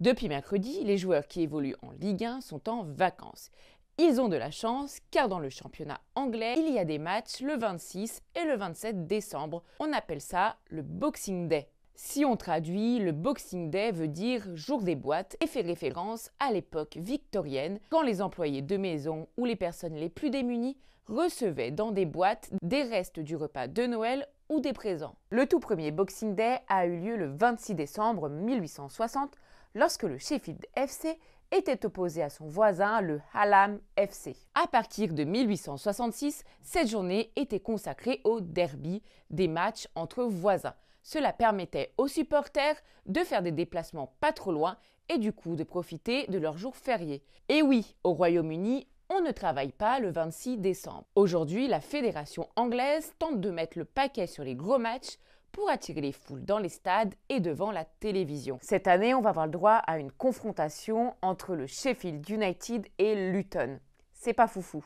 Depuis mercredi, les joueurs qui évoluent en Ligue 1 sont en vacances. Ils ont de la chance car dans le championnat anglais, il y a des matchs le 26 et le 27 décembre. On appelle ça le Boxing Day. Si on traduit, le Boxing Day veut dire jour des boîtes et fait référence à l'époque victorienne quand les employés de maison ou les personnes les plus démunies recevaient dans des boîtes des restes du repas de Noël ou des présents. Le tout premier Boxing Day a eu lieu le 26 décembre 1860 lorsque le Sheffield FC était opposé à son voisin, le Hallam FC. À partir de 1866, cette journée était consacrée au derby, des matchs entre voisins. Cela permettait aux supporters de faire des déplacements pas trop loin et du coup de profiter de leurs jours fériés. Et oui, au Royaume-Uni, on ne travaille pas le 26 décembre. Aujourd'hui, la fédération anglaise tente de mettre le paquet sur les gros matchs pour attirer les foules dans les stades et devant la télévision. Cette année, on va avoir le droit à une confrontation entre le Sheffield United et Luton. C'est pas foufou.